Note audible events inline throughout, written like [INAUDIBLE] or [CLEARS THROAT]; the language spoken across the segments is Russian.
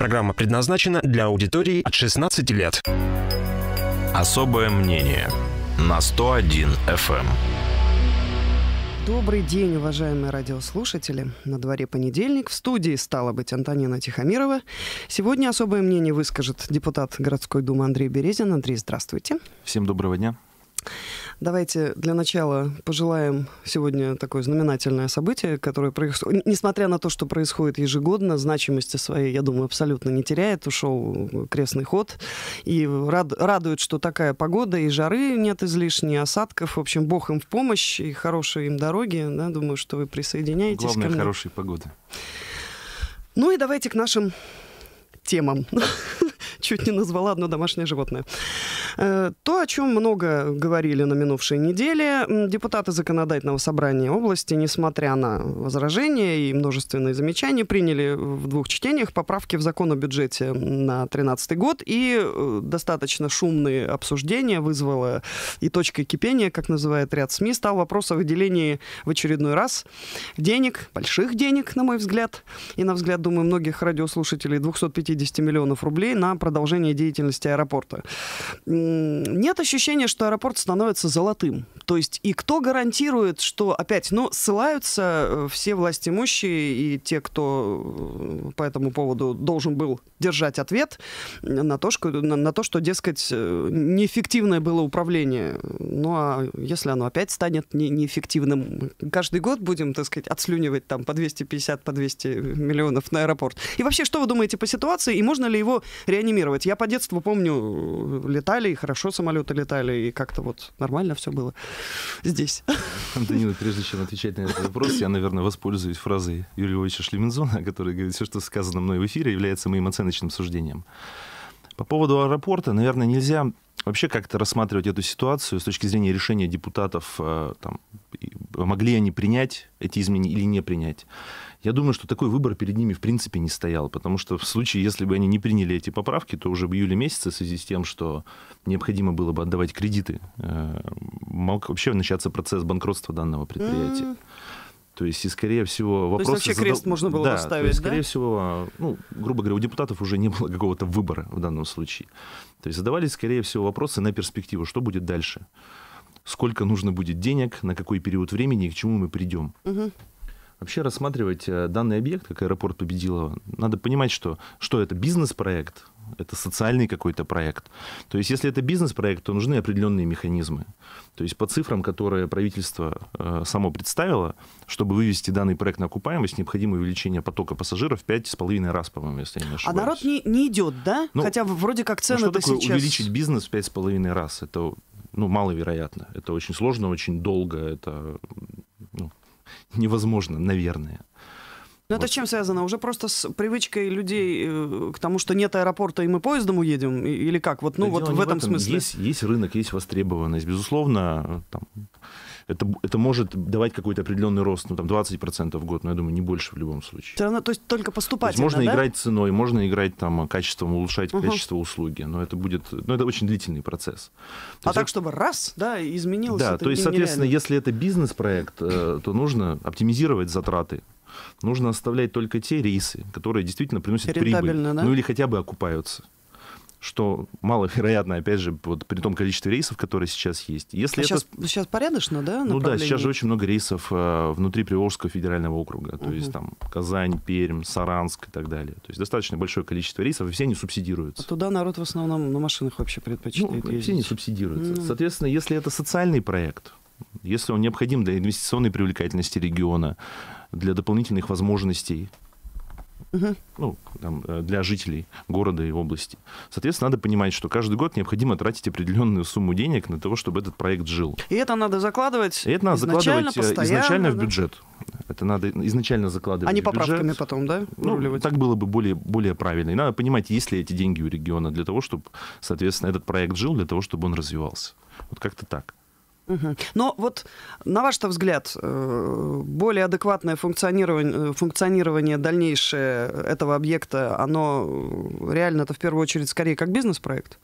Программа предназначена для аудитории от 16 лет. Особое мнение на 101 FM. Эм. Добрый день, уважаемые радиослушатели. На дворе понедельник. В студии стала быть Антонина Тихомирова. Сегодня особое мнение выскажет депутат городской думы Андрей Березин. Андрей, здравствуйте. Всем доброго дня. Давайте для начала пожелаем сегодня такое знаменательное событие, которое происходит, несмотря на то, что происходит ежегодно, значимости своей, я думаю, абсолютно не теряет. Ушел крестный ход. И рад, радует, что такая погода, и жары нет излишней, осадков. В общем, Бог им в помощь, и хорошие им дороги. Да, думаю, что вы присоединяетесь Главное, ко мне. хорошие погоды. Ну и давайте к нашим темам. [LAUGHS] [LAUGHS] чуть не назвала одно домашнее животное. Э, то, о чем много говорили на минувшей неделе, депутаты законодательного собрания области, несмотря на возражения и множественные замечания, приняли в двух чтениях поправки в закон о бюджете на 2013 год, и э, достаточно шумные обсуждения вызвало и точкой кипения, как называет ряд СМИ, стал вопрос о выделении в очередной раз денег, больших денег, на мой взгляд, и на взгляд, думаю, многих радиослушателей, 250 миллионов рублей на продолжение деятельности аэропорта. Нет ощущения, что аэропорт становится золотым. То есть и кто гарантирует, что опять, ну, ссылаются э, все власти имущие и те, кто э, по этому поводу должен был держать ответ на то, что, на, на то, что дескать, э, неэффективное было управление. Ну, а если оно опять станет не, неэффективным, каждый год будем, так сказать, отслюнивать там по 250, по 200 миллионов на аэропорт. И вообще, что вы думаете по ситуации, и можно ли его реанимировать? программировать. Я по детству помню, э, летали, и хорошо самолеты летали, и как-то вот нормально все было здесь. [LAUGHS] Антонина, прежде чем отвечать на этот вопрос, я, наверное, воспользуюсь фразой Юрия Львовича Шлемензона, который говорит, все, что сказано мной в эфире, является моим оценочным суждением. По поводу аэропорта, наверное, нельзя вообще как-то рассматривать эту ситуацию с точки зрения решения депутатов, э, там, могли они принять эти изменения или не принять. Я думаю, что такой выбор перед ними в принципе не стоял, потому что в случае, если бы они не приняли эти поправки, то уже в июле месяце в связи с тем, что необходимо было бы отдавать кредиты, э, мог вообще начаться процесс банкротства данного предприятия. То есть, и скорее всего, вопрос... То есть, вообще задал... крест можно было да, поставить, есть, да? скорее всего, ну, грубо говоря, у депутатов уже не было какого-то выбора в данном случае. То есть, задавались, скорее всего, вопросы на перспективу, что будет дальше, сколько нужно будет денег, на какой период времени и к чему мы придем. Угу. Вообще рассматривать э, данный объект, как аэропорт Победилова, надо понимать, что, что это бизнес-проект, это социальный какой-то проект. То есть, если это бизнес-проект, то нужны определенные механизмы. То есть, по цифрам, которые правительство э, само представило, чтобы вывести данный проект на окупаемость, необходимо увеличение потока пассажиров в 5,5 раз, по-моему, если я не а ошибаюсь. А народ не, не идет, да? Ну, Хотя вроде как цены ну, что такое сейчас... увеличить бизнес в 5,5 раз? Это ну, маловероятно. Это очень сложно, очень долго, это ну, [LAUGHS] невозможно, наверное. ну вот. это чем связано? Уже просто с привычкой людей э, к тому, что нет аэропорта, и мы поездом уедем? Или как? Вот, ну, Но вот в этом, этом смысле. Есть, есть рынок, есть востребованность. Безусловно, там, это, это может давать какой-то определенный рост, ну, там, 20% в год, но я думаю, не больше в любом случае. Все равно, то есть только поступать. То можно да? играть ценой, можно играть там качеством, улучшать угу. качество услуги, но это будет, ну, это очень длительный процесс. То а так, это... чтобы раз, да, изменилось. Да, то есть, соответственно, нереально. если это бизнес-проект, э, то нужно оптимизировать затраты, нужно оставлять только те рейсы, которые действительно приносят прибыль, да? ну или хотя бы окупаются что маловероятно, опять же, вот при том количестве рейсов, которые сейчас есть. Если а это... сейчас, сейчас порядочно, да? Ну да, сейчас же очень много рейсов э, внутри Приволжского федерального округа, то угу. есть там Казань, Пермь, Саранск и так далее. То есть достаточно большое количество рейсов, и все они субсидируются. А туда народ в основном на машинах вообще предпочитает ну, ездить. Все не субсидируются. Ну. Соответственно, если это социальный проект, если он необходим для инвестиционной привлекательности региона, для дополнительных возможностей ну, там, э, для жителей города и области. Соответственно, надо понимать, что каждый год необходимо тратить определенную сумму денег на того, чтобы этот проект жил. И это надо закладывать. И это надо изначально, закладывать э, изначально в бюджет. Это надо изначально закладывать. А не поправками бюджет. потом, да? Ну, так было бы более, более правильно. И надо понимать, есть ли эти деньги у региона для того, чтобы, соответственно, этот проект жил, для того, чтобы он развивался. Вот как-то так. Но вот, на ваш взгляд, э, более адекватное функционирование, э, функционирование дальнейшее этого объекта, оно э, реально-то в первую очередь скорее как бизнес-проект?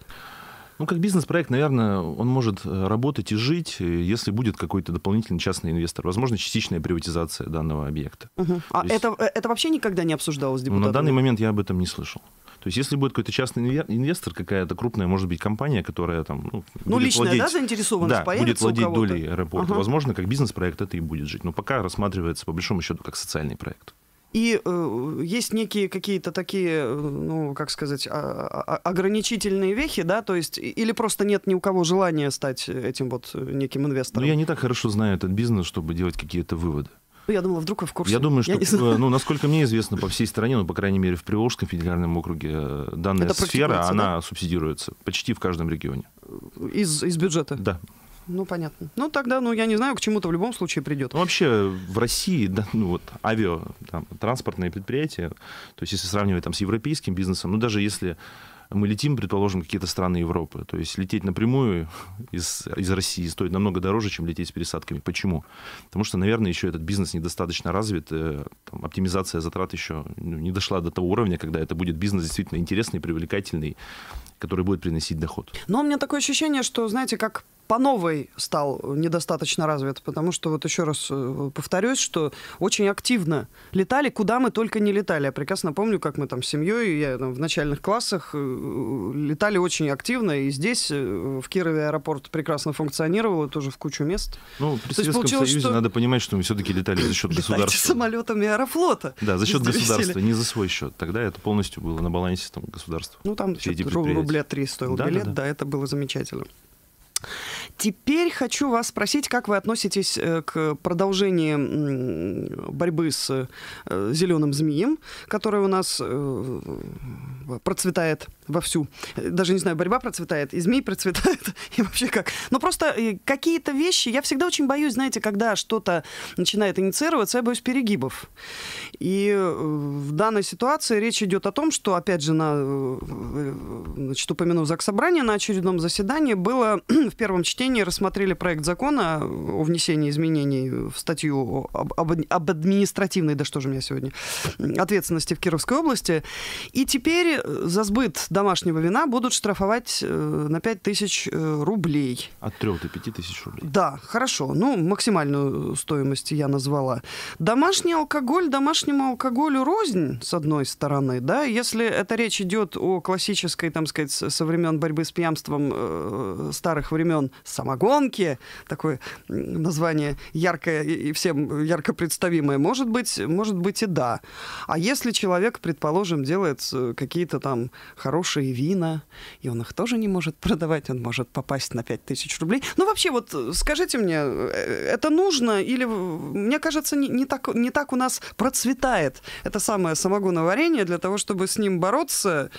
Ну, как бизнес-проект, наверное, он может работать и жить, если будет какой-то дополнительный частный инвестор. Возможно, частичная приватизация данного объекта. Угу. А есть... это, это вообще никогда не обсуждалось депутатами? Ну, на данный момент я об этом не слышал. То есть, если будет какой-то частный инвестор, какая-то крупная, может быть, компания, которая там... Ну, ну личная, владеть, да, заинтересованность да, будет владеть долей аэропорта. Ага. Возможно, как бизнес-проект это и будет жить. Но пока рассматривается, по большому счету, как социальный проект. И э, есть некие какие-то такие, ну, как сказать, а- а-, а ограничительные вехи, да, то есть, или просто нет ни у кого желания стать этим вот неким инвестором? Ну, я не так хорошо знаю этот бизнес, чтобы делать какие-то выводы. Ну, я думала, вдруг вы в курсе. Я думаю, что, я не... ну, насколько мне известно, по всей стране, ну, по крайней мере, в Приволжском федеральном округе э, данная Это сфера, она да? субсидируется почти в каждом регионе. Из, из бюджета? Да. Ну, понятно. Ну, тогда, ну, я не знаю, к чему-то в любом случае придет. Ну, вообще, в России, да, ну, вот, там транспортные предприятия, то есть, если сравнивать там с европейским бизнесом, ну, даже если мы летим, предположим, какие-то страны Европы. То есть лететь напрямую из, из России стоит намного дороже, чем лететь с пересадками. Почему? Потому что, наверное, еще этот бизнес недостаточно развит, э, там, оптимизация затрат еще ну, не дошла до того уровня, когда это будет бизнес действительно интересный, привлекательный, который будет приносить доход. Но у меня такое ощущение, что, знаете, как по новой стал недостаточно развит, потому что, вот еще раз э, повторюсь, что очень активно летали, куда мы только не летали. Я прекрасно помню, как мы там с семьей, я там, в начальных классах э, летали очень активно, и здесь, э, в Кирове, аэропорт прекрасно функционировал, и тоже в кучу мест. Ну, при То Советском Союзе что... надо понимать, что мы все-таки летали за счет [LAUGHS] Летайте государства. самолетами аэрофлота. Да, за счет государства, не за свой счет. Тогда это полностью было на балансе там, государства. Ну, там рубля три стоил билет, да, да, это было замечательно. Теперь хочу вас спросить, как вы относитесь э, к продолжению борьбы с э, зеленым змеем, которая у нас э, процветает вовсю. Даже не знаю, борьба процветает, и змей процветает, [LAUGHS] и вообще как. Но просто какие-то вещи, я всегда очень боюсь, знаете, когда что-то начинает инициироваться, я боюсь перегибов. И в данной ситуации речь идет о том, что, опять же, на, значит, упомяну Заксобрание, на очередном заседании было [CLEARS THROAT] в первом чтении чтении рассмотрели проект закона о внесении изменений в статью об, об, об административной, да что же у меня сегодня, ответственности в Кировской области. И теперь за сбыт домашнего вина будут штрафовать э, на 5 тысяч э, рублей. От 3 до 5 тысяч рублей. Да, хорошо. Ну, максимальную стоимость я назвала. Домашний алкоголь домашнему алкоголю рознь, с одной стороны, да, если это речь идет о классической, там сказать, со времен борьбы с пьянством э, старых времен, самогонки, такое название яркое и всем ярко представимое, может быть, может быть и да. А если человек, предположим, делает э, какие-то там хорошие вина, и он их тоже не может продавать, он может попасть на 5000 рублей. Ну вообще вот э, скажите мне, э, это нужно или, мне кажется, не, не, так, не так у нас процветает это самое самогоноварение для того, чтобы с ним бороться,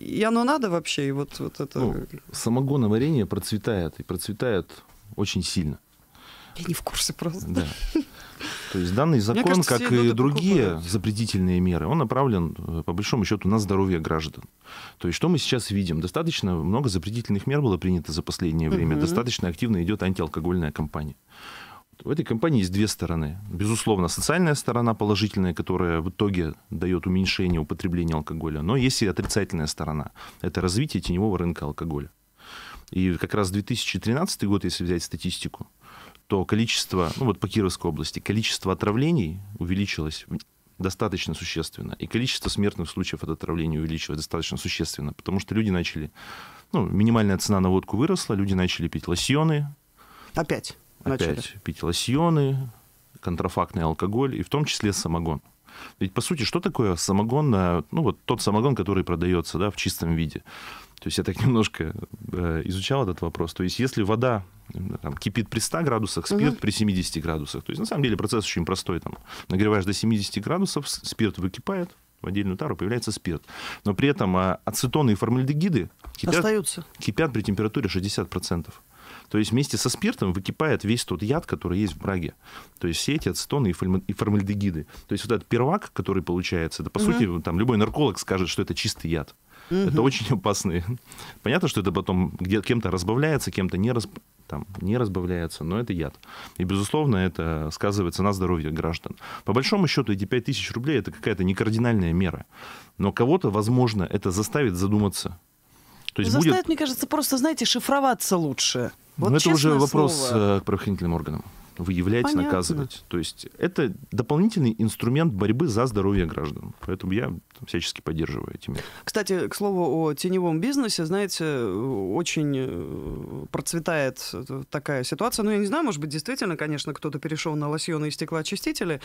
и оно надо вообще, и вот, вот это... Ну, самогоноварение процветает, и процветает летают очень сильно. Я не в курсе просто. Да. То есть данный закон, кажется, как и другие покупают. запретительные меры, он направлен, э, по большому счету, на здоровье граждан. То есть что мы сейчас видим? Достаточно много запретительных мер было принято за последнее время. Угу. Достаточно активно идет антиалкогольная кампания. В этой компании есть две стороны. Безусловно, социальная сторона положительная, которая в итоге дает уменьшение употребления алкоголя, но есть и отрицательная сторона. Это развитие теневого рынка алкоголя. И как раз 2013 год, если взять статистику, то количество, ну вот по Кировской области, количество отравлений увеличилось достаточно существенно. И количество смертных случаев от отравления увеличилось достаточно существенно, потому что люди начали... Ну, минимальная цена на водку выросла, люди начали пить лосьоны. Опять? Опять начали. пить лосьоны, контрафактный алкоголь и в том числе самогон. Ведь, по сути, что такое самогон, ну, вот тот самогон, который продается, да, в чистом виде? То есть я так [LAUGHS] немножко э, изучал этот вопрос. То есть если вода там, кипит при 100 градусах, спирт угу. при 70 градусах. То есть на самом деле процесс очень простой. Там, нагреваешь до 70 градусов, спирт выкипает, в отдельную тару появляется спирт. Но при этом а, ацетоны и формальдегиды кипят, Остаются. кипят при температуре 60%. То есть вместе со спиртом выкипает весь тот яд, который есть в браге. То есть все эти ацетоны и формальдегиды. То есть вот этот первак, который получается, это по угу. сути там любой нарколог скажет, что это чистый яд. Угу. Это очень опасные. [LAUGHS] Понятно, что это потом где кем-то разбавляется, кем-то не, раз, там, не разбавляется, но это яд. И, безусловно, это сказывается на здоровье граждан. По большому счету, эти 5 тысяч рублей – это какая-то некардинальная мера. Но кого-то, возможно, это заставит задуматься. То есть заставит, будет... мне кажется, просто, знаете, шифроваться лучше. Вот это уже вопрос слово. Э, к правоохранительным органам выявлять, Понятно. наказывать. То есть это дополнительный инструмент борьбы за здоровье граждан. Поэтому я всячески поддерживаю эти Кстати, к слову о теневом бизнесе, знаете, очень э, процветает такая ситуация. Ну, я не знаю, может быть, действительно, конечно, кто-то перешел на лосьоны и стеклоочистители,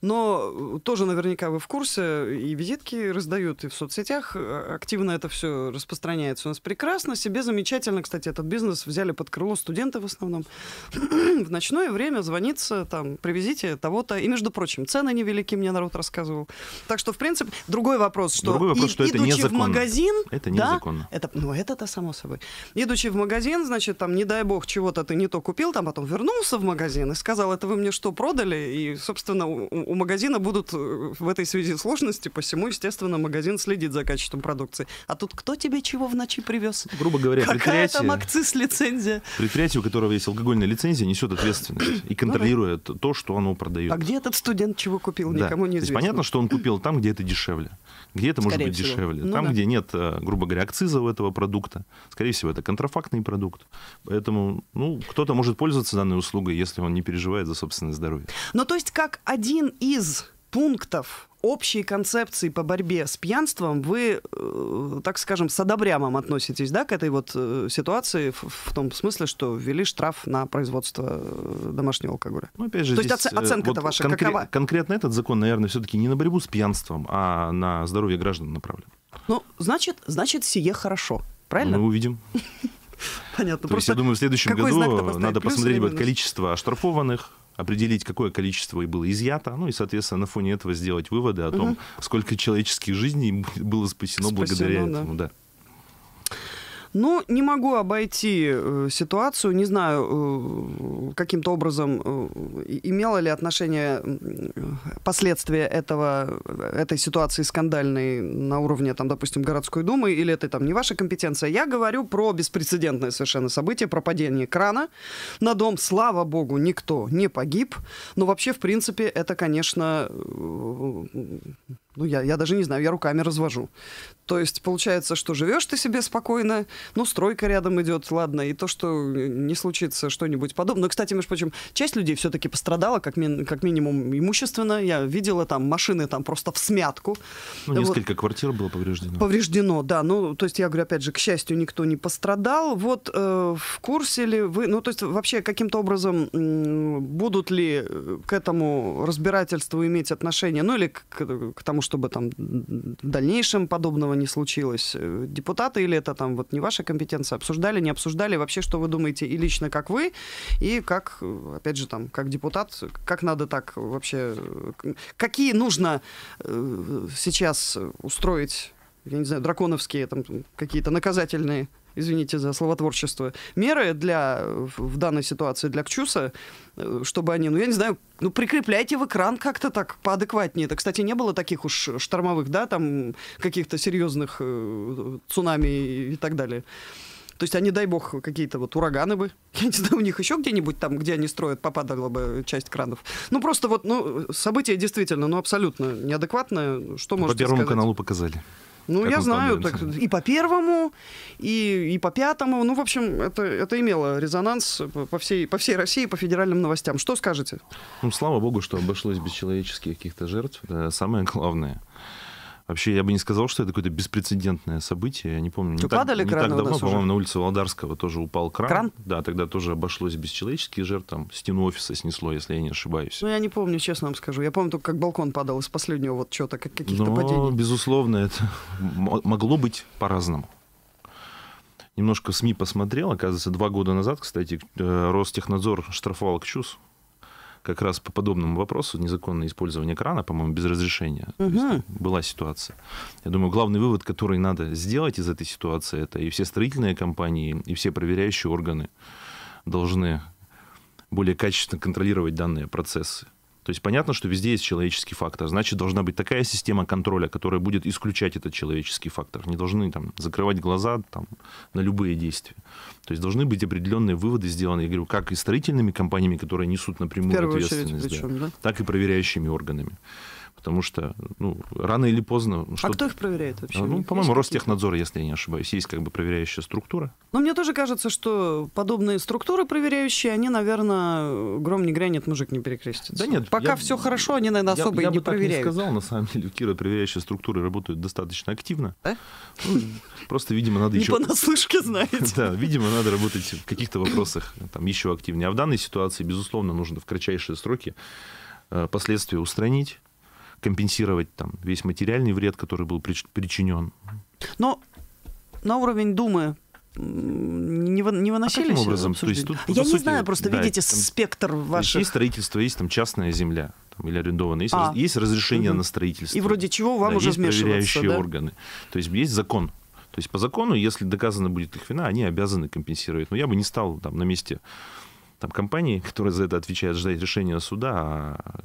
но тоже наверняка вы в курсе, и визитки раздают, и в соцсетях э, активно это все распространяется у нас прекрасно. Себе замечательно, кстати, этот бизнес взяли под крыло студенты в основном. в ночное время звонится, там, привезите того-то. И, между прочим, цены невелики, мне народ рассказывал. Так что, в принципе, другой Другой вопрос, что, Другой вопрос, и, что это идучи незаконно. в магазин, это незаконно. Да, это, ну, это-то само собой. Идучи в магазин, значит, там, не дай бог, чего-то ты не то купил, там потом вернулся в магазин и сказал, это вы мне что, продали? И, собственно, у, у магазина будут э, в этой связи сложности, посему, естественно, магазин следит за качеством продукции. А тут кто тебе чего в ночи привез? Грубо говоря, Какая там акциз лицензия? Предприятие, у которого есть алкогольная лицензия, несет ответственность и ну контролирует то, что оно продает. А где этот студент чего купил, никому не известно. Понятно, что он купил там, где это дешевле. Где это может быть всего. дешевле? Ну, Там, да. где нет, э, грубо говоря, акциза у этого продукта. Скорее всего, это контрафактный продукт. Поэтому ну, кто-то может пользоваться данной услугой, если он не переживает за собственное здоровье. Ну, то есть, как один из пунктов общие концепции по борьбе с пьянством вы, э, так скажем, с одобрямом относитесь, да, к этой вот э, ситуации в, том смысле, что ввели штраф на производство э, домашнего алкоголя? Ну, опять же, То здесь, есть оценка-то вот ваша конкре- какова? Конкретно этот закон, наверное, все-таки не на борьбу с пьянством, а на здоровье граждан направлен. Ну, значит, значит, сие хорошо, правильно? Мы ну, увидим. [LAUGHS] Понятно. То Просто есть, я думаю, в следующем году надо посмотреть количество оштрафованных, определить, какое количество и было изъято, ну и, соответственно, на фоне этого сделать выводы о том, угу. сколько человеческих жизней [LAUGHS] было спасено, спасено благодаря да. этому. Да. Но ну, не могу обойти э, ситуацию, не знаю, э, каким-то образом э, имело ли отношение последствия этого, этой ситуации скандальной на уровне, там, допустим, городской думы, или это там не ваша компетенция. Я говорю про беспрецедентное совершенно событие, про падение крана на дом. Слава богу, никто не погиб. Но вообще, в принципе, это, конечно, ну, я, я даже не знаю, я руками развожу. То есть получается, что живешь ты себе спокойно, ну, стройка рядом идет, ладно, и то, что э, не случится что-нибудь подобное. Но, кстати, между прочим, часть людей все-таки пострадала, как, ми- как минимум, имущественно. Я видела там машины там просто в смятку. Ну, несколько вот. квартир было повреждено. Повреждено, да. Ну, то есть я говорю, опять же, к счастью, никто не пострадал. Вот э, в курсе ли вы, ну, то есть вообще каким-то образом будут ли э, к этому разбирательству иметь отношение, ну, или к, к, к тому, чтобы там в дальнейшем подобного не случилось. Э, депутаты или это там вот не ваша компетенция, обсуждали, не обсуждали, вообще что вы думаете и лично как вы, и как, э, опять же, там, как депутат, как надо так вообще, э, какие нужно сейчас устроить я не знаю, драконовские там какие-то наказательные извините за словотворчество, меры для, э, в данной ситуации для КЧУСа, э, чтобы они, ну, я не знаю, ну, прикрепляйте в экран как-то так поадекватнее. Это, кстати, не было таких уж э, штормовых, да, там, каких-то серьезных э, цунами и так далее. То есть они, дай бог, какие-то вот ураганы бы. [LAUGHS] Я не знаю, у них еще где-нибудь там, где они строят, попадала бы часть кранов. Ну, просто вот, ну, событие действительно, ну, абсолютно неадекватное. Что можно сказать? По Первому каналу показали. Ну, я знаю, так, и по первому, и, и по пятому. Ну, в общем, это, это имело резонанс по всей, по всей России, по федеральным новостям. Что скажете? Ну, слава богу, что обошлось без человеческих каких-то жертв. Самое главное — Вообще, я бы не сказал, что это какое-то беспрецедентное событие. Я не помню. Не, ну, так, не так давно, по-моему, на улице Володарского тоже упал кран. кран. Да, тогда тоже обошлось без человеческих жертв. Там стену офиса снесло, если я не ошибаюсь. Ну, я не помню, честно вам скажу. Я помню только, как балкон падал из последнего вот что-то, каких-то Но, падений. безусловно, это могло быть по-разному немножко СМИ посмотрел. Оказывается, два года назад, кстати, э, Ростехнадзор штрафовал КЧУС как раз по подобному вопросу незаконное использование крана, по-моему, без разрешения. Угу. была ситуация. Я думаю, главный вывод, который надо сделать из этой ситуации, это и все строительные компании, и все проверяющие органы должны более качественно контролировать данные процессы. То есть понятно, что везде есть человеческий фактор. Значит, должна быть такая система контроля, которая будет исключать этот человеческий фактор. Не должны там, закрывать глаза там, на любые действия. То есть должны быть определенные выводы сделаны, я говорю, как и строительными компаниями, которые несут напрямую ответственность, причем, да, да? так и проверяющими органами потому что ну, рано или поздно... Ну, а что-то... кто их проверяет вообще? А, ну, по-моему, Ростехнадзор, если я не ошибаюсь, есть как бы проверяющая структура. Но ну, мне тоже кажется, что подобные структуры проверяющие, они, наверное, гром не грянет, мужик не перекрестится. Да нет. Пока я... все хорошо, они, наверное, особо я, я и не проверяют. Я бы сказал, на самом деле, в Кира проверяющие структуры работают достаточно активно. А? Ну, просто, видимо, надо еще... Не понаслышке знаете. [LAUGHS] Да, видимо, надо работать в каких-то вопросах там еще активнее. А в данной ситуации, безусловно, нужно в кратчайшие сроки э, последствия устранить, компенсировать там весь материальный вред, который был причинен. Но на уровень Думы не, вы, выносили а каким образом? То есть, тут, Я сути, не знаю, просто да, видите там, спектр ваших... Есть строительство, есть там частная земля там, или арендованная, есть, а. раз, есть разрешение угу. на строительство. И вроде чего вам да, уже есть вмешиваться, проверяющие да? органы. То есть есть закон. То есть по закону, если доказана будет их вина, они обязаны компенсировать. Но я бы не стал там на месте там, компании, [LAUGHS] которая за это отвечает, ждать решения суда, а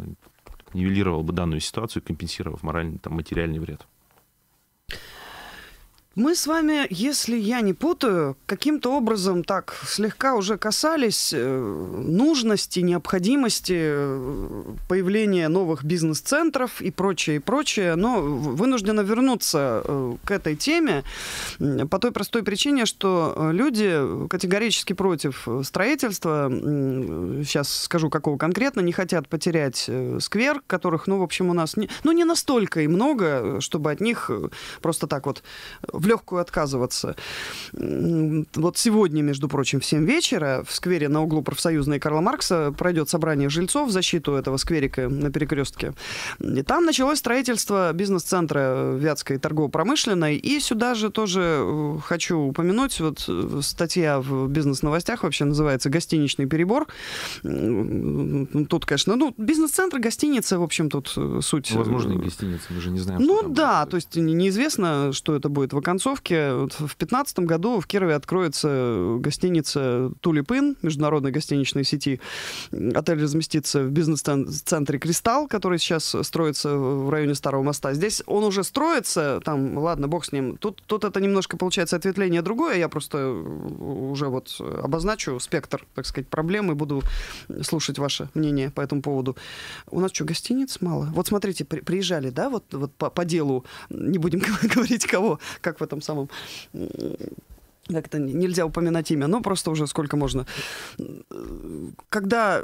нивелировал бы данную ситуацию, компенсировав моральный, там, материальный вред. Мы с вами, если я не путаю, каким-то образом так слегка уже касались э, нужности, необходимости э, появления новых бизнес-центров и прочее, и прочее, но вынуждена вернуться э, к этой теме по той простой причине, что люди категорически против строительства, сейчас скажу, какого конкретно, не хотят потерять сквер, которых, ну, в общем, у нас не, ну, не настолько и много, чтобы от них просто так вот в легкую отказываться. Вот сегодня, между прочим, в 7 вечера в сквере на углу профсоюзной Карла Маркса пройдет собрание жильцов в защиту этого скверика на перекрестке. И там началось строительство бизнес-центра Вятской торгово-промышленной. И сюда же тоже э, хочу упомянуть, вот э, статья в бизнес-новостях вообще называется «Гостиничный перебор». Тут, конечно, ну, бизнес-центр, гостиница, в общем, тут э, суть... Возможно, гостиница, мы же не знаем. Ну да, будет. то есть неизвестно, что это будет в концовке. Вот в 2015 году в Кирове откроется гостиница «Тулипын» международной гостиничной сети. Отель разместится в бизнес-центре «Кристалл», который сейчас строится в районе Старого моста. Здесь он уже строится, там, ладно, бог с ним. Тут, тут это немножко получается ответвление другое. Я просто уже вот обозначу спектр, так сказать, проблем и буду слушать ваше мнение по этому поводу. У нас что, гостиниц мало? Вот смотрите, при, приезжали, да, вот, вот по, по делу, не будем [LAUGHS] говорить кого, как как в этом самом как-то нельзя упоминать имя, но просто уже сколько можно. Когда,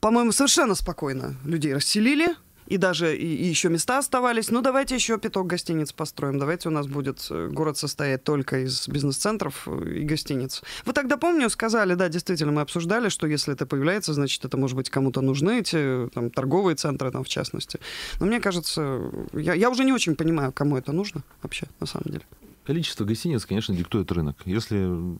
по-моему, совершенно спокойно людей расселили, и даже и, и еще места оставались. Ну, давайте еще пяток гостиниц построим. Давайте у нас будет э, город состоять только из бизнес-центров э, и гостиниц. Вы тогда, помню, сказали, да, действительно, мы обсуждали, что если это появляется, значит, это, может быть, кому-то нужны эти там, торговые центры, там, в частности. Но мне кажется, я, я уже не очень понимаю, кому это нужно вообще, на самом деле. Количество гостиниц, конечно, диктует рынок. Если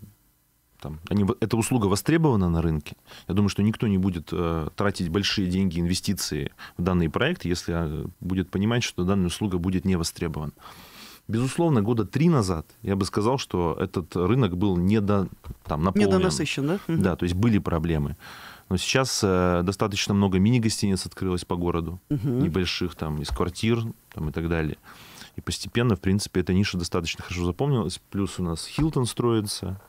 там, они, эта услуга востребована на рынке. Я думаю, что никто не будет э, тратить большие деньги, инвестиции в данный проект, если э, будет понимать, что данная услуга будет не востребована. Безусловно, года три назад я бы сказал, что этот рынок был недо, там, наполнен. Недонасыщен, да? Да, то есть были проблемы. Но сейчас э, достаточно много мини-гостиниц открылось по городу, угу. небольших там, из квартир там, и так далее. И постепенно, в принципе, эта ниша достаточно хорошо запомнилась. Плюс у нас Хилтон строится,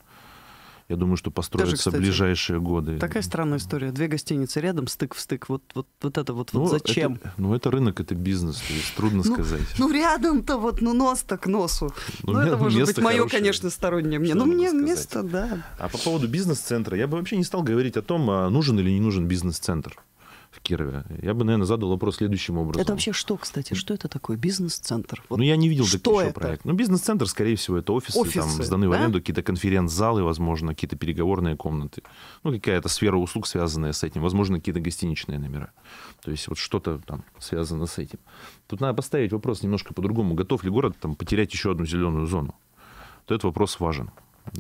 я думаю, что построятся Тоже, кстати, ближайшие годы. Такая странная история. Две гостиницы рядом, стык в стык. Вот, вот, вот это вот, ну, вот зачем? Это, ну, это рынок, это бизнес. То есть трудно ну, сказать. Ну, рядом-то вот, ну, нос так носу. Ну, ну это может быть мое, конечно, стороннее мне. Ну, мне место, да. А по поводу бизнес-центра, я бы вообще не стал говорить о том, а нужен или не нужен бизнес-центр в Кирове, я бы, наверное, задал вопрос следующим образом. Это вообще что, кстати? Что это такое? Бизнес-центр? Вот ну, я не видел что еще это? проект. Ну, бизнес-центр, скорее всего, это офисы, офисы там, сданы да? в аренду, какие-то конференц-залы, возможно, какие-то переговорные комнаты. Ну, какая-то сфера услуг, связанная с этим. Возможно, какие-то гостиничные номера. То есть вот что-то там связано с этим. Тут надо поставить вопрос немножко по-другому. Готов ли город там, потерять еще одну зеленую зону? То этот вопрос важен.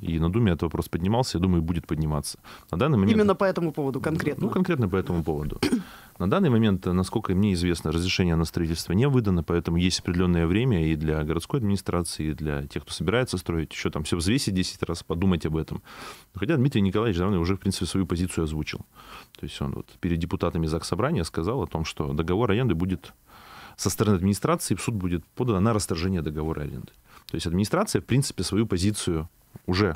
И на Думе этот вопрос поднимался, я думаю, будет подниматься. На данный момент... Именно по этому поводу конкретно? Ну, конкретно по этому поводу. [CLEARS THROAT] На данный момент, насколько мне известно, разрешение на строительство не выдано, поэтому есть определенное время и для городской администрации, и для тех, кто собирается строить, еще там все взвесить 10 раз, подумать об этом. Хотя Дмитрий Николаевич давно уже, в принципе, свою позицию озвучил. То есть он вот перед депутатами ЗАГС Собрания сказал о том, что договор аренды будет со стороны администрации в суд будет подано на расторжение договора аренды. То есть администрация, в принципе, свою позицию уже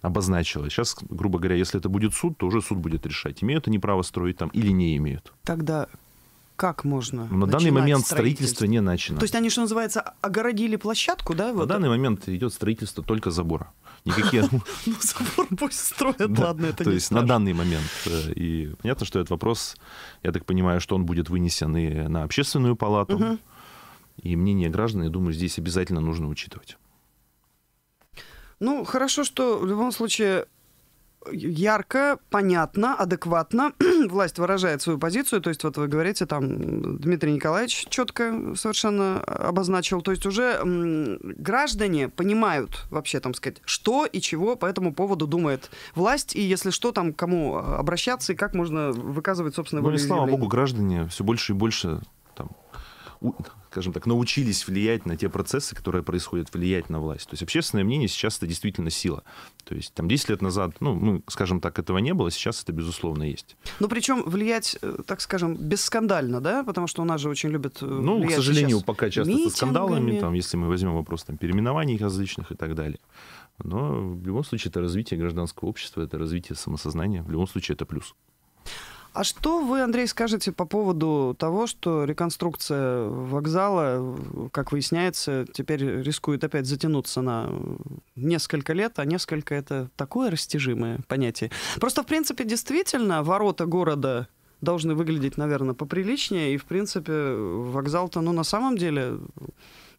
обозначила. Сейчас, грубо говоря, если это будет суд, то уже суд будет решать, имеют они право строить там или не имеют. Тогда как можно? На данный момент строительство, не начано. То есть они, что называется, огородили площадку, да? На данный момент идет строительство только забора. Никакие... [LAUGHS] Ну, [LAUGHS] ну, забор пусть строят, ладно, это не То есть на данный момент. Э, и понятно, что этот вопрос, я так понимаю, что он будет вынесен и на общественную палату. И мнение граждан, я думаю, здесь обязательно нужно учитывать. Ну, хорошо, что в любом случае ярко, понятно, адекватно [CLEARS THROAT] власть выражает свою позицию. То есть вот вы говорите, там Дмитрий Николаевич четко совершенно обозначил. То есть уже граждане понимают вообще, там сказать, что и чего по этому поводу думает власть, и если что, там кому обращаться, и как можно выказывать собственное Ну слава богу, граждане все больше и больше там, скажем так, научились влиять на те процессы, которые происходят, влиять на власть. То есть общественное мнение сейчас это действительно сила. То есть там 10 лет назад, ну, ну скажем так, этого не было, сейчас это, безусловно, есть. Ну, причем влиять, э, так скажем, бесскандально, да? Потому что у нас же очень любят э, Ну, к сожалению, сейчас пока часто митингами. со скандалами, там, если мы возьмем вопрос там, переименований различных и так далее. Но в любом случае это развитие гражданского общества, это развитие самосознания. В любом случае это плюс. А что вы, Андрей, скажете по поводу того, что реконструкция вокзала, как выясняется, теперь рискует опять затянуться на несколько лет, а несколько это такое растяжимое понятие. Просто, в принципе, действительно, ворота города должны выглядеть, наверное, поприличнее, и, в принципе, вокзал-то, ну, на самом деле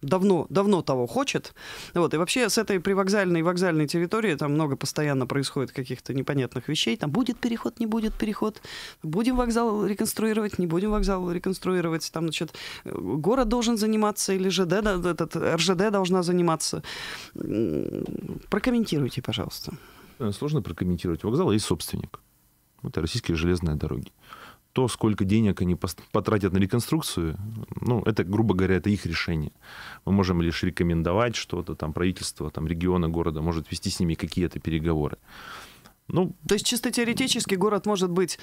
давно, давно того хочет. Вот, и вообще с этой привокзальной и вокзальной территории там много постоянно происходит каких-то непонятных вещей. Там будет переход, не будет переход, будем вокзал реконструировать, не будем вокзал реконструировать. Там, значит, город должен заниматься или ЖД, этот, РЖД должна заниматься. Прокомментируйте, пожалуйста. Э, сложно прокомментировать. Вокзал есть собственник. Это российские железные дороги то, сколько денег они потратят на реконструкцию, ну, это, грубо говоря, это их решение. Мы можем лишь рекомендовать что-то, там, правительство, там, региона, города может вести с ними какие-то переговоры. Ну, то есть чисто теоретически город может быть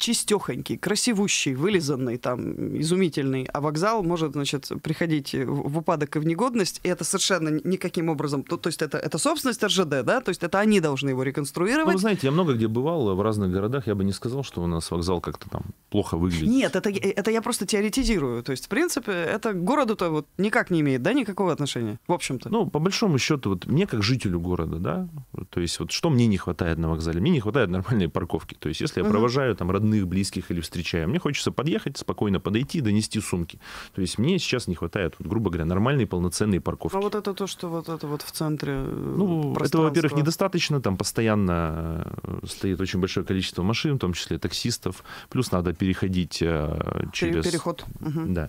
чистехонький, красивущий, вылизанный, там, изумительный, а вокзал может, значит, приходить в упадок и в негодность, и это совершенно никаким образом, то, то есть это, это собственность РЖД, да, то есть это они должны его реконструировать. Ну, вы знаете, я много где бывал, в разных городах, я бы не сказал, что у нас вокзал как-то там плохо выглядит. Нет, это, это я просто теоретизирую, то есть, в принципе, это городу-то вот никак не имеет, да, никакого отношения, в общем-то. Ну, по большому счету, вот мне как жителю города, да, то есть вот что мне не хватает на вокзале? Мне не хватает нормальной парковки, то есть если я угу. провожаю там родные родных, близких или встречаю. Мне хочется подъехать, спокойно подойти, донести сумки. То есть мне сейчас не хватает, вот, грубо говоря, нормальной полноценной парковки. А вот это то, что вот это вот в центре э, Ну, этого, во-первых, недостаточно. Там постоянно э, стоит очень большое количество машин, в том числе таксистов. Плюс надо переходить э, через... Переход. Угу. Да.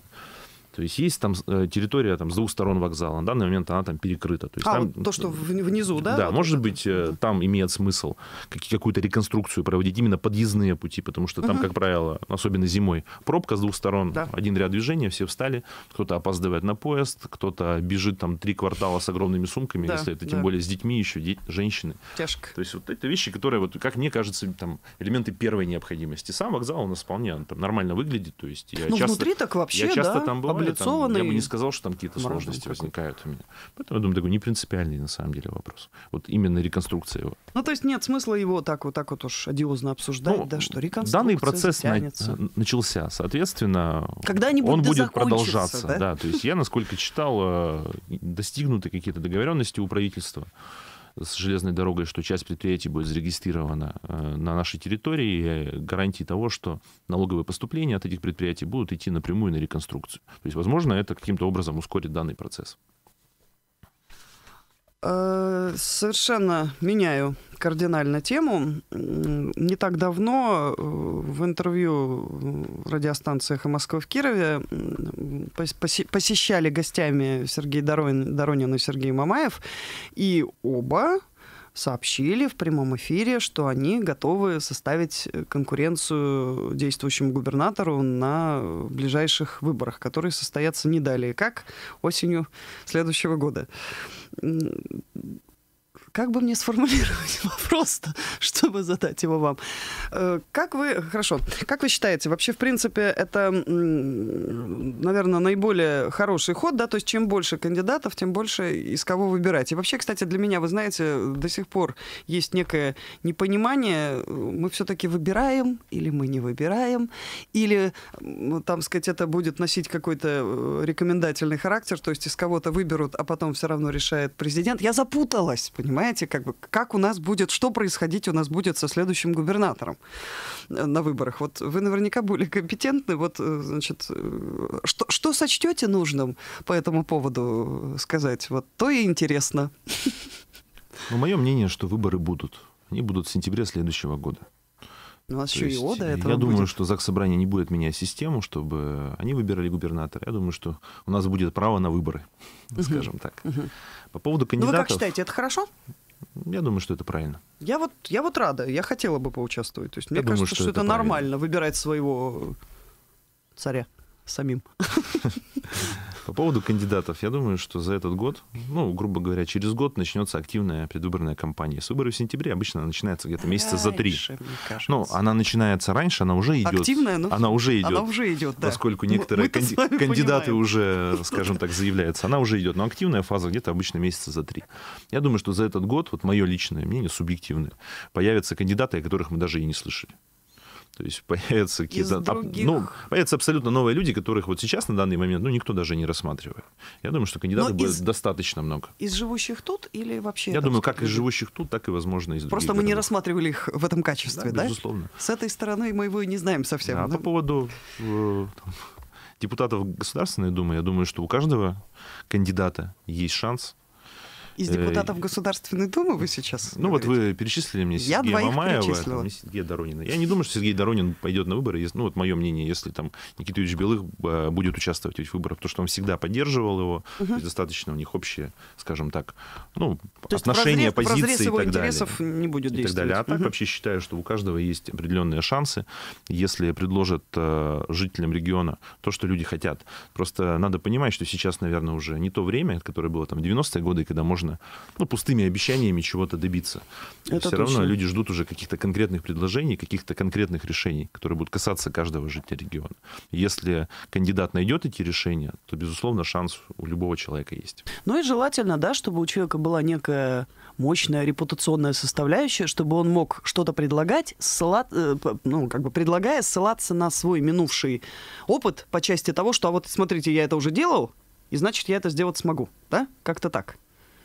То есть есть там э, территория там, с двух сторон вокзала, на данный момент она там перекрыта. То, есть, а, там, то, что внизу, да? Да, вот может это? быть, э, там имеет смысл какую-то реконструкцию проводить, именно подъездные пути, потому что там, угу. как правило, особенно зимой, пробка с двух сторон, да. один ряд движения, все встали, кто-то опаздывает на поезд, кто-то бежит там три квартала с огромными сумками, да, если это да. тем более с детьми еще, де- женщины. Тяжко. То есть вот это вещи, которые, вот, как мне кажется, там элементы первой необходимости. Сам вокзал у нас вполне там, нормально выглядит. То есть я ну, часто, внутри так вообще, я часто да, там бываю, укомплектованный. Там, я бы не сказал, что там какие-то сложности возникают у меня. Поэтому, я думаю, такой непринципиальный на самом деле вопрос. Вот именно реконструкция его. Ну, то есть нет смысла его так вот так вот уж одиозно обсуждать, ну, да, что реконструкция Данный процесс на, начался, соответственно, Когда-нибудь он да будет продолжаться. Да? да, то есть я, насколько читал, э, достигнуты какие-то договоренности у правительства с железной дорогой, что часть предприятий будет зарегистрирована э, на нашей территории, э, гарантии того, что налоговые поступления от этих предприятий будут идти напрямую на реконструкцию. То есть, возможно, это каким-то образом ускорит данный процесс. Э, совершенно меняю кардинально тему. Не так давно э, в интервью радиостанции «Эхо Москвы» в Кирове посещали гостями Сергей Доронин и Сергей Мамаев, и оба сообщили в прямом эфире, что они готовы составить э, конкуренцию действующему губернатору на ближайших выборах, которые состоятся не далее, как осенью следующего года как бы мне сформулировать [LAUGHS] вопрос чтобы задать его вам? Э, как вы, хорошо, как вы считаете, вообще, в принципе, это, наверное, наиболее хороший ход, да, то есть чем больше кандидатов, тем больше из кого выбирать. И вообще, кстати, для меня, вы знаете, до сих пор есть некое непонимание, мы все-таки выбираем или мы не выбираем, или, там сказать, это будет носить какой-то э, рекомендательный характер, то есть из кого-то выберут, а потом все равно решает президент. Я запуталась, понимаете? понимаете, как бы, как у нас будет, что происходить у нас будет со следующим губернатором э, на выборах. Вот вы наверняка были компетентны, вот, э, значит, э, что, что сочтете нужным по этому поводу сказать? Вот то и интересно. Но мое мнение, что выборы будут. Они будут в сентябре следующего года. У нас еще и ОДА э, этого Я будет. думаю, что ЗАГС Собрание не будет менять систему, чтобы они выбирали губернатора. Я думаю, что у нас будет право на выборы, [LAUGHS] скажем так. По поводу кандидатов... Ну вы как считаете, это хорошо? Я думаю, что это правильно. Я вот, я вот рада, я хотела бы поучаствовать. То есть, мне я кажется, думаю, что, что это, это нормально выбирать своего царя самим. [LAUGHS] По поводу кандидатов, я думаю, что за этот год, ну, грубо говоря, через год начнется активная предвыборная кампания. С выборы в сентябре обычно начинается где-то месяца за три. Ну, она начинается раньше, она уже идет. Активная, но ну, она уже идет. Она уже идет, да. Поскольку некоторые канди- кандидаты понимаем. уже, скажем так, заявляются, она уже идет. Но активная фаза где-то обычно месяца за три. Я думаю, что за этот год, вот мое личное мнение, субъективное, появятся кандидаты, о которых мы даже и не слышали. То есть появятся какие-то... Других... Ну, появятся абсолютно новые люди, которых вот сейчас на данный момент ну, никто даже не рассматривает. Я думаю, что кандидатов из... будет достаточно много. Из живущих тут или вообще... Я думаю, как из живущих тут, так и, возможно, из других. Просто мы городов. не рассматривали их в этом качестве, да? да? безусловно. С этой стороны мы его не знаем совсем. А да? по поводу э, там, депутатов Государственной Думы, я думаю, что у каждого кандидата есть шанс из э, депутатов Государственной Думы вы сейчас? Ну говорите? вот вы перечислили мне Сергея я Мамаева, там, Сергея Доронина. Я не думаю, что Сергей Доронин пойдет на выборы. Ну вот мое мнение, если там Никита Юрьевич Белых э, будет участвовать в этих выборах, то что он всегда поддерживал его, угу. то есть достаточно у них общее, скажем так, ну то отношения, есть позиции разрез и так интересов далее. не будет действовать. И так далее. А так вообще считаю, что у каждого есть определенные шансы, если предложат э, жителям региона то, что люди хотят. Просто надо понимать, что сейчас, наверное, уже не то время, которое было там 90-е годы, когда можно невозможно ну, пустыми обещаниями чего-то добиться. Это Все точно. равно люди ждут уже каких-то конкретных предложений, каких-то конкретных решений, которые будут касаться каждого жителя региона. Если кандидат найдет эти решения, то, безусловно, шанс у любого человека есть. Ну и желательно, да, чтобы у человека была некая мощная репутационная составляющая, чтобы он мог что-то предлагать, ссылат, э, ну, как бы предлагая ссылаться на свой минувший опыт по части того, что, а вот смотрите, я это уже делал, и значит, я это сделать смогу, да? Как-то так.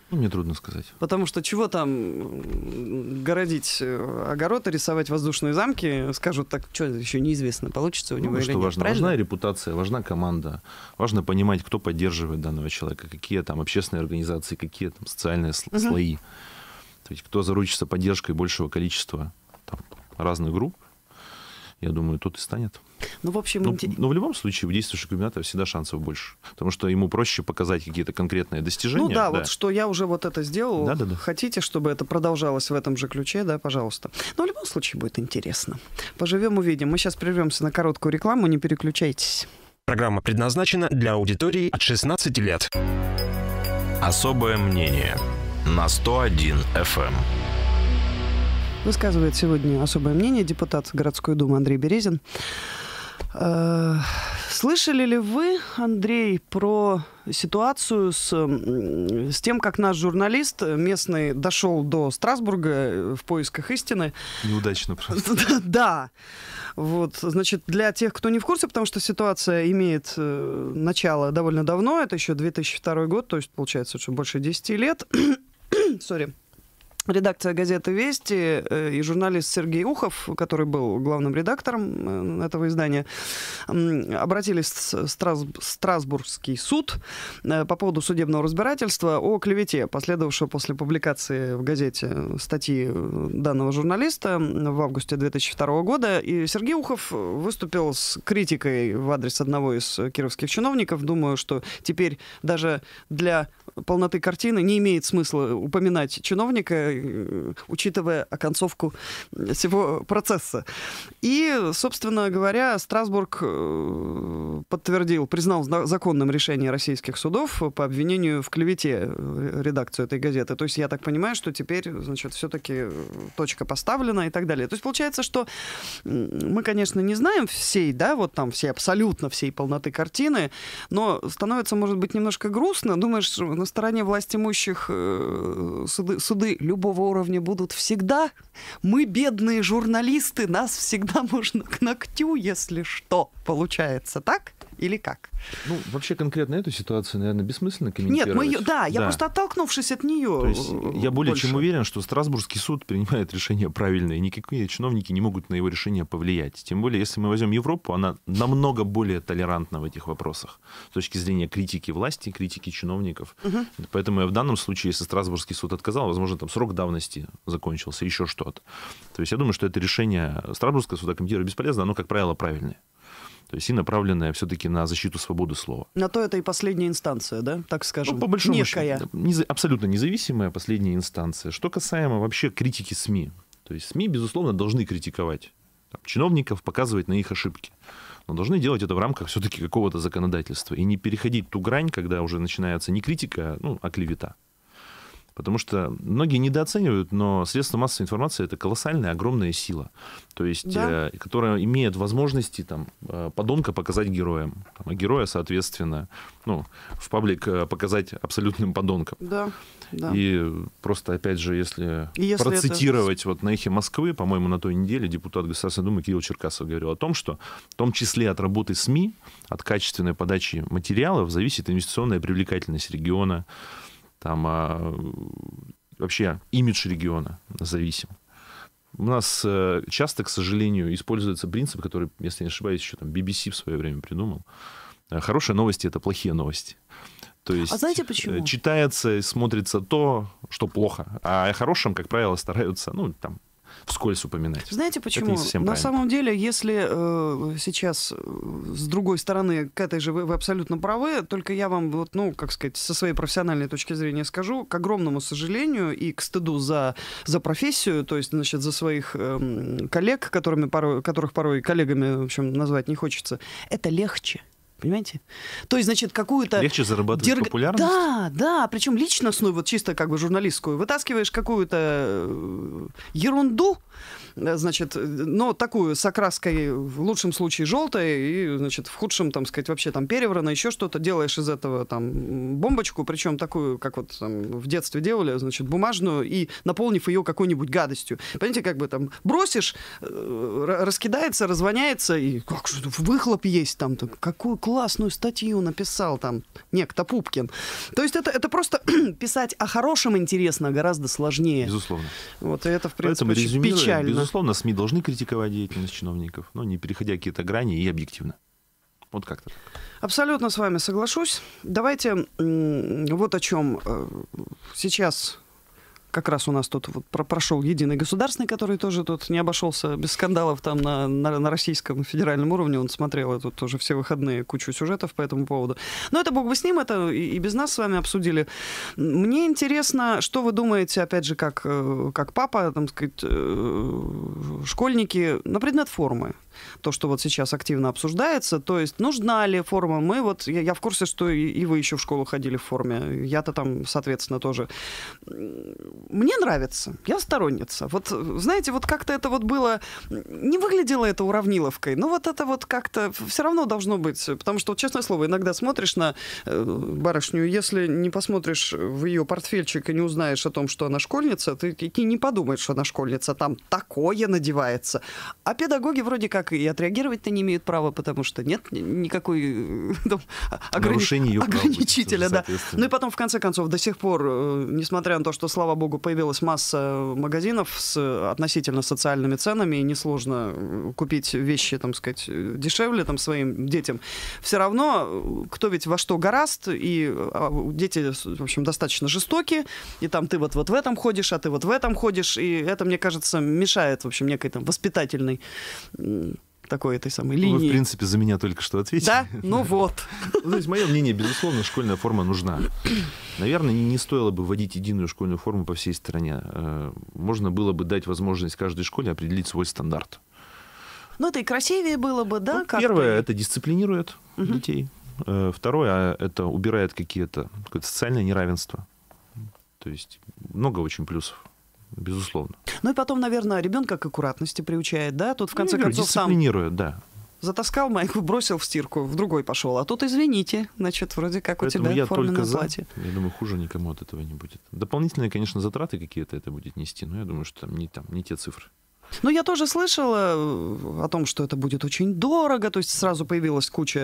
Ну, мне трудно сказать. Потому что чего там городить э, огород и рисовать воздушные замки, скажут так, что еще неизвестно, получится у ну, него ну, или что нет, важно, Важна репутация, важна команда. Важно понимать, кто поддерживает данного человека, какие там общественные организации, какие там социальные угу. слои. То есть кто заручится поддержкой большего количества там, разных групп, я думаю, тот и станет ну, в общем... Ну, но ну, в любом случае у действующего кандидата всегда шансов больше, потому что ему проще показать какие-то конкретные достижения. Ну да, да. вот что я уже вот это сделал. Да, да, да. Хотите, чтобы это продолжалось в этом же ключе, да, пожалуйста. Но в любом случае будет интересно. Поживем, увидим. Мы сейчас прервемся на короткую рекламу, не переключайтесь. Программа предназначена для аудитории от 16 лет. Особое мнение на 101 FM. Эм. Высказывает сегодня особое мнение депутат городской думы Андрей Березин. Э, слышали ли вы, Андрей, про ситуацию с, с тем, как наш журналист местный дошел до Страсбурга э, в поисках истины? Неудачно просто. [LAUGHS] Да. Вот, значит, для тех, кто не в курсе, потому что ситуация имеет э, начало довольно давно, это еще 2002 год, то есть, получается, что больше 10 лет. Сори. [COUGHS] редакция газеты «Вести» э, и журналист Сергей Ухов, который был главным редактором э, этого издания, обратились в Страсбургский суд э, по поводу судебного разбирательства о клевете, последовавшего после публикации в газете статьи данного журналиста в августе 2002 года. И Сергей Ухов выступил с критикой в адрес одного из кировских чиновников. Думаю, что теперь даже для полноты картины не имеет смысла упоминать чиновника, э, учитывая оконцовку всего процесса. И, собственно говоря, Страсбург э, подтвердил, признал законным решение российских судов по обвинению в клевете э, редакцию этой газеты. То есть я так понимаю, что теперь, значит, все-таки точка поставлена и так далее. То есть получается, что мы, конечно, не знаем всей, да, вот там все абсолютно всей полноты картины, но становится, может быть, немножко грустно. Думаешь, на стороне власть имущих э, суды, суды любого уровня будут всегда. Мы, бедные журналисты, нас всегда [LAUGHS] можно к ногтю, если что, получается, так? Или как? Ну, вообще конкретно эту ситуацию, наверное, бессмысленно комментировать. Нет, мы ее, да, да. я просто оттолкнувшись от нее. То есть, я э, более больше. чем уверен, что Страсбургский суд принимает решение правильное, и никакие чиновники не могут на его решение повлиять. Тем более, если мы возьмем Европу, она намного более толерантна в этих вопросах с точки зрения критики власти, критики чиновников. Угу. Поэтому я в данном случае, если Страсбургский суд отказал, возможно, там срок давности закончился, еще что-то. То есть я думаю, что это решение Страсбургского суда комментировать бесполезно, оно, как правило, правильное то есть и направленная все-таки на защиту свободы слова. На то это и последняя инстанция, да, так скажем? Ну, по большому Некая. счету, абсолютно независимая последняя инстанция. Что касаемо вообще критики СМИ, то есть СМИ, безусловно, должны критиковать там, чиновников, показывать на их ошибки но должны делать это в рамках все-таки какого-то законодательства и не переходить ту грань, когда уже начинается не критика, а, ну, а клевета. Потому что многие недооценивают, но средства массовой информации это колоссальная, огромная сила, то есть, да. э, которая имеет возможности там, э, подонка показать героям, там, а героя, соответственно, ну, в паблик э, показать абсолютным подонком. Да, да. И просто, опять же, если, если процитировать это... вот на эхе Москвы, по-моему, на той неделе депутат Государственной Думы Кирилл Черкасов говорил о том, что в том числе от работы СМИ, от качественной подачи материалов зависит инвестиционная привлекательность региона, там а, вообще имидж региона зависим. У нас э, часто, к сожалению, используется принцип, который, если не ошибаюсь, еще там BBC в свое время придумал. Э, хорошие новости — это плохие новости. То а есть а знаете э, почему? читается и смотрится то, что плохо. А о хорошем, как правило, стараются, ну, там, вскользь упоминать. Знаете почему? На правильно. самом деле, если э, сейчас э, с другой стороны к этой же вы, вы абсолютно правы, только я вам вот, ну, как сказать, со своей профессиональной точки зрения скажу, к огромному сожалению и к стыду за, за профессию, то есть, значит, за своих э, коллег, которыми порой, которых порой коллегами, в общем, назвать не хочется, это легче. Понимаете? То есть, значит, какую-то... Легче зарабатывать дерг... популярность? Да, да, причем личностную, вот чисто как бы журналистскую. Вытаскиваешь какую-то э, ерунду, Э, значит, э, но такую с окраской, в лучшем случае, желтой, и, значит, в худшем, там, сказать, вообще там переврана, еще что-то. Делаешь из этого там бомбочку, причем такую, как вот там, в детстве делали, значит, бумажную, и наполнив ее какой-нибудь гадостью. Понимаете, как бы там бросишь, э, раскидается, развоняется, и как же, выхлоп есть там, там какую классную статью написал там некто Пупкин. То есть это, это просто [CLEARS THROAT] писать о хорошем интересно гораздо сложнее. Безусловно. Вот и это, в принципе, Поэтому очень печально. Безусловно, СМИ должны критиковать деятельность чиновников, но не переходя какие-то грани и объективно. Вот как-то Абсолютно с вами соглашусь. Давайте вот о чем э, сейчас как раз у нас тут вот про прошел единый государственный, который тоже тут не обошелся без скандалов там на, на, на российском федеральном уровне. Он смотрел тут тоже все выходные кучу сюжетов по этому поводу. Но это бог бы с ним, это и, и без нас с вами обсудили. Мне интересно, что вы думаете, опять же, как, э, как папа, там сказать, э, школьники на предмет формы то, что вот сейчас активно обсуждается, то есть нужна ли форма? Мы вот, я, я в курсе, что и, и вы еще в школу ходили в форме, я-то там, соответственно, тоже. Мне нравится, я сторонница. Вот, знаете, вот как-то это вот было, не выглядело это уравниловкой, но вот это вот как-то все равно должно быть, потому что, честное слово, иногда смотришь на э, барышню, если не посмотришь в ее портфельчик и не узнаешь о том, что она школьница, ты, ты не подумаешь, что она школьница, там такое надевается. А педагоги вроде как никак и отреагировать-то не имеют права, потому что нет никакой э, [LAUGHS] там, ограни... ограничителя. Права, да. Ну и потом, в конце концов, до сих пор, э, несмотря на то, что, слава богу, появилась масса магазинов с э, относительно социальными ценами, и несложно купить вещи, там сказать, дешевле там, своим детям, все равно кто ведь во что гораст, и а, дети, в общем, достаточно жестоки, и там ты вот, вот в этом ходишь, а ты вот в этом ходишь, и это, мне кажется, мешает, в общем, некой там воспитательной такой этой самой линии. Ну, вы, в принципе, за меня только что ответили. Да? Ну вот. [LAUGHS] Ну, то есть, мое мнение, безусловно, школьная форма нужна. Наверное, не стоило бы вводить единую школьную форму по всей стране. Э, можно было бы дать возможность каждой школе определить свой стандарт. Ну, это и красивее было бы, да? Ну, первое, это дисциплинирует угу. детей. Э, второе, а, это убирает какие-то какое-то социальное неравенство. То есть много очень плюсов безусловно. Ну и потом, наверное, ребенка к аккуратности приучает, да? Тут в конце ну, концов дисциплинирует, сам... да. Затаскал майку, бросил в стирку, в другой пошел. А тут, извините, значит, вроде как Поэтому у тебя я только платье. Я думаю, хуже никому от этого не будет. Дополнительные, конечно, затраты какие-то это будет нести, но я думаю, что там не, там, не те цифры. Ну, я тоже слышала э, о том, что это будет очень дорого, то есть сразу появилась куча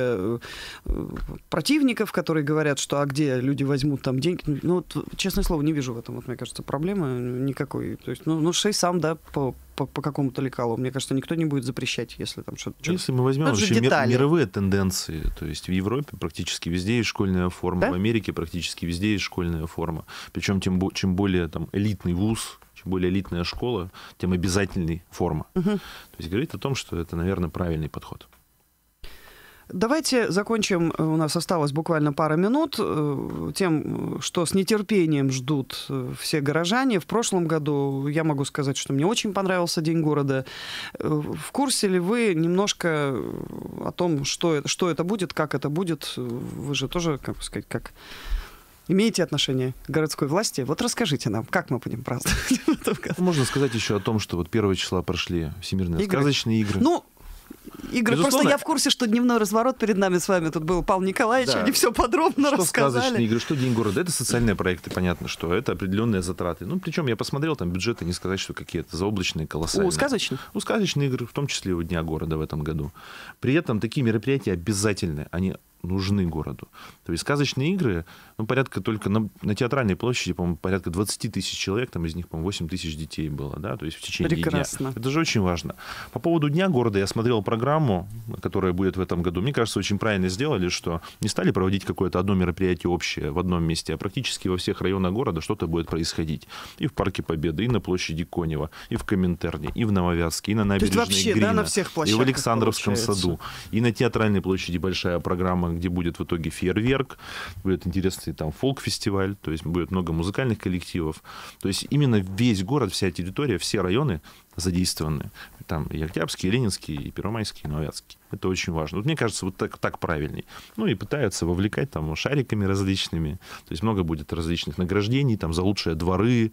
э, противников, которые говорят, что а где люди возьмут там деньги. Ну, вот, честное слово, не вижу в этом, вот, мне кажется, проблемы никакой. То есть, ну, ну 6 сам, да, по, по, по какому-то лекалу. Мне кажется, никто не будет запрещать, если там что-то... Если мы возьмем это вообще мир, мировые тенденции, то есть в Европе практически везде есть школьная форма, да? в Америке практически везде есть школьная форма. Причем тем, чем более там элитный вуз, чем более элитная школа, тем обязательней форма. Угу. То есть говорит о том, что это, наверное, правильный подход. Давайте закончим, у нас осталось буквально пара минут, э, тем, что с нетерпением ждут э, все горожане. В прошлом году я могу сказать, что мне очень понравился День города. Э, в курсе ли вы немножко о том, что что это будет, как это будет? Вы же тоже, как сказать, как имеете отношение к городской власти. Вот расскажите нам, как мы будем праздновать в этом году. Ну, можно сказать еще о том, что вот 1 числа прошли всемирные игры. сказочные игры. Ну, игры. Безусловно. просто я в курсе, что дневной разворот перед нами с вами тут был Павел Николаевич, да. они все подробно что рассказали. сказочные игры, что День города, это социальные проекты, понятно, что это определенные затраты. Ну, причем я посмотрел, там бюджеты, не сказать, что какие-то заоблачные, колоссальные. У сказочных? У сказочных игр, в том числе у Дня города в этом году. При этом такие мероприятия обязательны, они нужны городу. То есть сказочные игры, ну, порядка только на, на театральной площади, по-моему, порядка 20 тысяч человек, там из них, по-моему, 8 тысяч детей было, да, то есть в течение Прекрасно. дня. Это же очень важно. По поводу Дня города я смотрел программу, которая будет в этом году. Мне кажется, очень правильно сделали, что не стали проводить какое-то одно мероприятие общее в одном месте, а практически во всех районах города что-то будет происходить. И в Парке Победы, и на площади Конева, и в Коминтерне, и в Нововятске, и на набережной то есть вообще, Грина, да, на всех площадках и в Александровском получается. саду, и на театральной площади большая программа где будет в итоге фейерверк, будет интересный там фолк-фестиваль, то есть будет много музыкальных коллективов. То есть именно весь город, вся территория, все районы задействованы. Там и Октябрьский, и Ленинский, и Первомайский, и Новятский. Это очень важно. Вот мне кажется, вот так, так правильней. Ну и пытаются вовлекать там шариками различными. То есть много будет различных награждений там за лучшие дворы,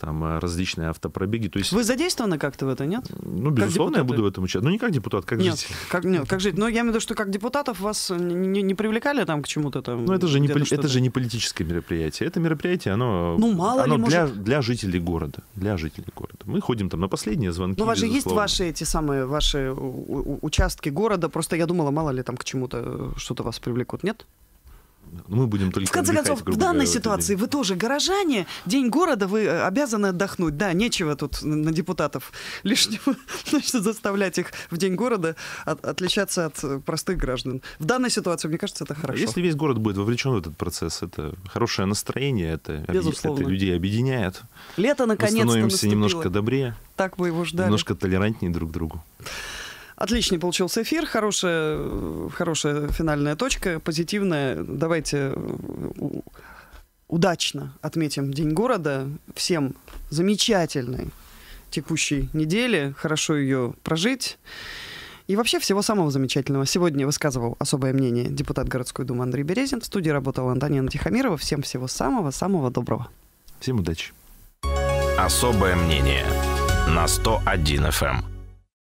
там э, различные автопробеги. То есть... Вы задействованы как-то в это, нет? Ну, безусловно, я буду в этом участвовать. Ну, не как депутат, как нет, житель. Как, нет, как житель. Но ну, я имею в виду, что как депутатов вас не, не привлекали там к чему-то там? Ну, это же, не, поли... это же не политическое мероприятие. Это мероприятие, оно, ну, мало оно ли, для, может... для жителей города. Для жителей города. Мы ходим там на последние звонки, Ну, у вас же есть ваши эти самые, ваши участки города. Просто я думала, мало ли там к чему-то э, что-то вас привлекут, нет? Ну, мы будем только В конце концов, в данной говоря, ситуации вы тоже горожане, день города, вы э, обязаны отдохнуть. Да, нечего тут на депутатов лишнего [LAUGHS] значит, заставлять их в день города от, отличаться от э, простых граждан. В данной ситуации, мне кажется, это хорошо. Если весь город будет вовлечен в этот процесс, это хорошее настроение, это, Безусловно. это людей объединяет. Лето наконец-то Мы становимся наступило. немножко добрее. Так мы его ждали. Немножко толерантнее друг к другу. Отличный получился эфир, хорошая, хорошая финальная точка, позитивная. Давайте э, удачно отметим День города. Всем замечательной текущей недели, хорошо ее прожить. И вообще всего самого замечательного. Сегодня высказывал особое мнение депутат городской думы Андрей Березин. В студии работала Антонина Тихомирова. Всем всего самого-самого доброго. Всем удачи. Особое мнение на 101 FM.